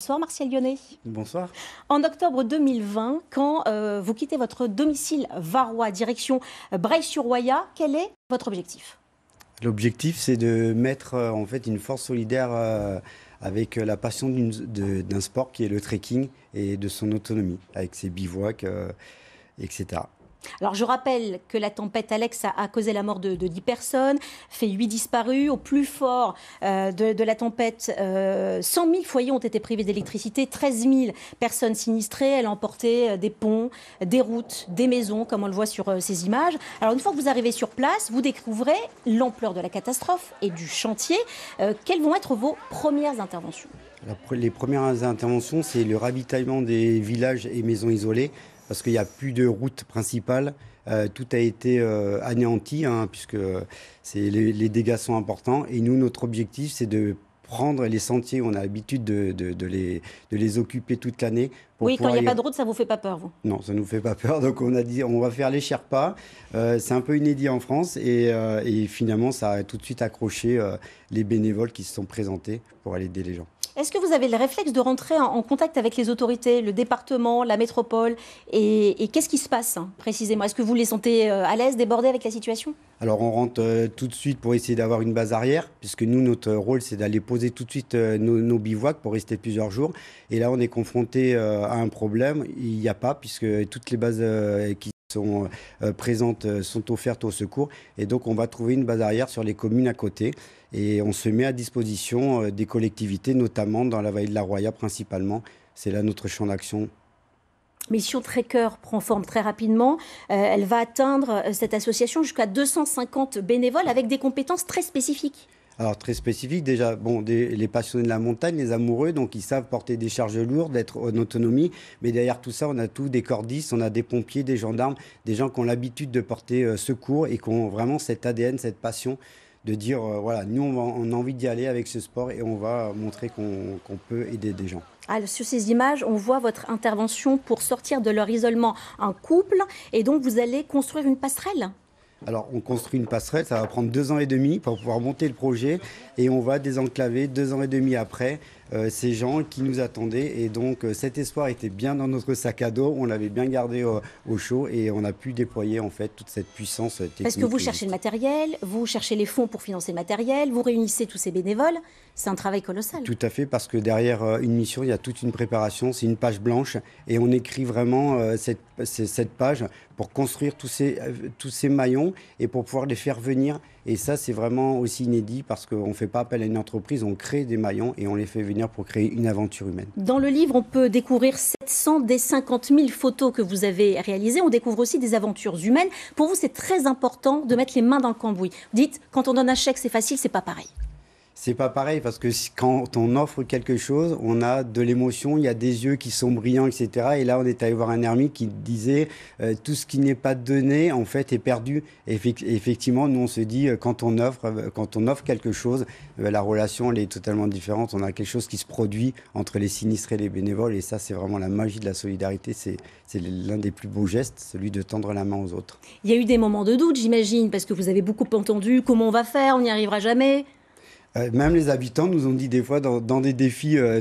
Bonsoir Martial Lyonnais. Bonsoir. En octobre 2020, quand euh, vous quittez votre domicile varois, direction euh, Braille-sur-Roya, quel est votre objectif L'objectif, c'est de mettre euh, en fait une force solidaire avec la passion d'un sport qui est le trekking et de son autonomie, avec ses bivouacs, etc je rappelle que la tempête Alex a, causé la mort de, 10 personnes, fait 8 disparus. Au plus fort euh, de, la tempête, 100 euh, 000 foyers ont été privés d'électricité, 13 000 personnes sinistrées. Elle a emporté euh, des ponts, des routes, des maisons, comme on le voit sur ces images. Alors une fois que vous arrivez sur place, vous découvrez l'ampleur de la catastrophe et du chantier. quelles vont être vos premières interventions les premières interventions, c'est le ravitaillement des villages et maisons isolées parce qu'il n'y a plus de route principale. Euh, tout a été euh, anéanti, hein, puisque euh, les, dégâts sont importants. Et nous, notre objectif, c'est de prendre les sentiers. On a l'habitude de, de, les, occuper toute l'année. Oui, quand il n'y a pas de route, ça ne vous fait pas peur, vous Non, ça ne nous fait pas peur. Donc, on a dit, on va faire les Sherpas. Euh, c'est un peu inédit en France. Euh, et, finalement, ça a tout de suite accroché euh, les bénévoles qui se sont présentés pour aller aider les gens. Est-ce que vous avez le réflexe de rentrer en, contact avec les autorités, le département, la métropole Et, qu'est-ce qui se passe, hein, précisément Est-ce que vous les sentez à l'aise, débordés avec la situation alors on rentre euh, tout de suite pour essayer d'avoir une base arrière, puisque nous, notre rôle, c'est d'aller poser tout de suite euh, nos, bivouacs pour rester plusieurs jours. Et là, on est confronté euh, à un problème. Il n'y a pas, puisque toutes les bases qui sont présentes sont offertes au secours. Et donc on va trouver une base arrière sur les communes à côté. Et on se met à disposition des collectivités, notamment dans la vallée de la Roya principalement. C'est là notre champ d'action mission Trekker prend forme très rapidement. Euh, elle va atteindre euh, cette association jusqu'à 250 bénévoles avec des compétences très spécifiques. Alors très spécifiques déjà, bon, les passionnés de la montagne, les amoureux, donc ils savent porter des charges lourdes, être en autonomie, mais derrière tout ça, on a tout, des cordistes, on a des pompiers, des gendarmes, des gens qui ont l'habitude de porter euh, secours et qui ont vraiment cet ADN, cette passion de dire, voilà, nous on, a envie d'y aller avec ce sport et on va montrer qu'on peut aider des gens. Ah, sur ces images, on voit votre intervention pour sortir de leur isolement un couple. Et donc, vous allez construire une passerelle alors, on construit une passerelle, ça va prendre deux ans et demi pour pouvoir monter le projet et on va désenclaver deux ans et demi après euh, ces gens qui nous attendaient. Et donc euh, cet espoir était bien dans notre sac à dos, on l'avait bien gardé au, chaud et on a pu déployer en fait toute cette puissance technique. Parce que vous cherchez le matériel, vous cherchez les fonds pour financer le matériel, vous réunissez tous ces bénévoles, c'est un travail colossal. Tout à fait, parce que derrière euh, une mission, il y a toute une préparation, c'est une page blanche et on écrit vraiment cette, cette page pour construire tous ces, tous ces maillons et pour pouvoir les faire venir. Et ça, c'est vraiment aussi inédit parce qu'on ne fait pas appel à une entreprise, on crée des maillons et on les fait venir pour créer une aventure humaine. Dans le livre, on peut découvrir 700 des 50 000 photos que vous avez réalisées. On découvre aussi des aventures humaines. Pour vous, c'est très important de mettre les mains dans le cambouis. dites, quand on donne un chèque, c'est facile, c'est pas pareil. C'est pas pareil parce que quand on offre quelque chose, on a de l'émotion, il y a des yeux qui sont brillants, etc. Et là, on est allé voir un ermite qui disait euh, tout ce qui n'est pas donné en fait est perdu. Et effectivement, nous on se dit euh, quand on offre, euh, quand on offre quelque chose, la relation elle est totalement différente. On a quelque chose qui se produit entre les sinistrés et les bénévoles, et ça c'est vraiment la magie de la solidarité. C'est l'un des plus beaux gestes, celui de tendre la main aux autres. Il y a eu des moments de doute, j'imagine, parce que vous avez beaucoup entendu comment on va faire, on n'y arrivera jamais. Euh, même les habitants nous ont dit des fois dans, des défis euh,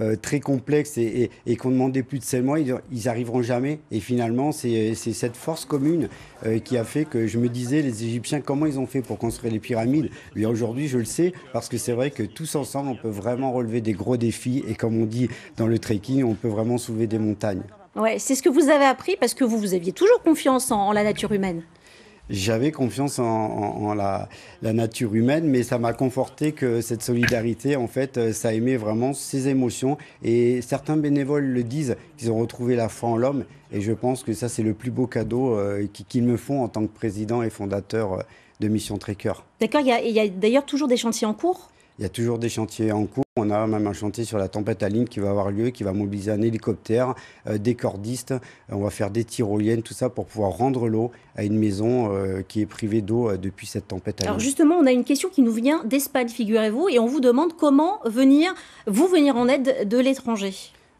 euh, très, complexes et, qu'on demandait plus de seulement, ils, ils arriveront jamais. Et finalement, c'est cette force commune qui a fait que je me disais, les Égyptiens, comment ils ont fait pour construire les pyramides aujourd'hui, je le sais, parce que c'est vrai que tous ensemble, on peut vraiment relever des gros défis. Et comme on dit dans le trekking, on peut vraiment soulever des montagnes. Ouais, c'est ce que vous avez appris parce que vous, vous aviez toujours confiance en la nature humaine j'avais confiance en, la, nature humaine, mais ça m'a conforté que cette solidarité, en fait, euh, ça aimait vraiment ses émotions. Et certains bénévoles le disent, ils ont retrouvé la foi en l'homme. Et je pense que ça, c'est le plus beau cadeau euh, qu'ils me font en tant que président et fondateur euh, de Mission Trekker. D'accord, il y a d'ailleurs toujours des chantiers en cours il y a toujours des chantiers en cours. On a même un chantier sur la tempête à qui va avoir lieu, qui va mobiliser un hélicoptère, euh, des cordistes. Euh, on va faire des tyroliennes, tout ça pour pouvoir rendre l'eau à une maison euh, qui est privée d'eau depuis cette tempête à Alors justement, on a une question qui nous vient d'Espagne, figurez-vous, et on vous demande comment venir, vous venir en aide de l'étranger.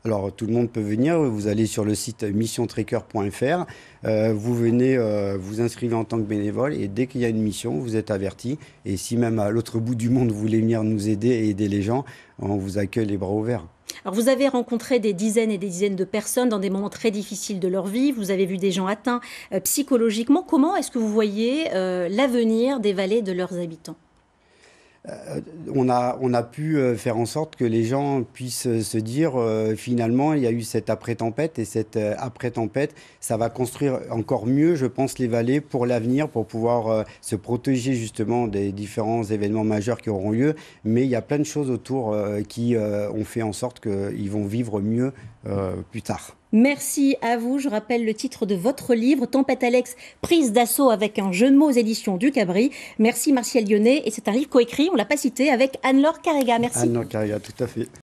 Alors tout le monde peut venir, vous allez sur le site missiontracker.fr, euh, vous venez, euh, vous inscrivez en tant que bénévole et dès qu'il y a une mission, vous êtes averti. Et si même à l'autre bout du monde, vous voulez venir nous aider et aider les gens, on vous accueille les bras ouverts. Alors vous avez rencontré des dizaines et des dizaines de personnes dans des moments très difficiles de leur vie, vous avez vu des gens atteints euh, psychologiquement. Comment est-ce que vous voyez l'avenir des vallées de leurs habitants euh, on, a, pu euh, faire en sorte que les gens puissent euh, se dire finalement il y a eu cette après-tempête et cette après-tempête ça va construire encore mieux je pense les vallées pour l'avenir pour pouvoir se protéger justement des différents événements majeurs qui auront lieu mais il y a plein de choses autour qui ont fait en sorte qu'ils vont vivre mieux plus tard. Merci à vous. Je rappelle le titre de votre livre, Tempête Alex, prise d'assaut avec un jeu de mots aux éditions du Cabri. Merci Martial Lyonnais. Et c'est un livre coécrit, on l'a pas cité, avec Anne-Laure Carrega. Merci. Anne-Laure Carrega, tout à fait.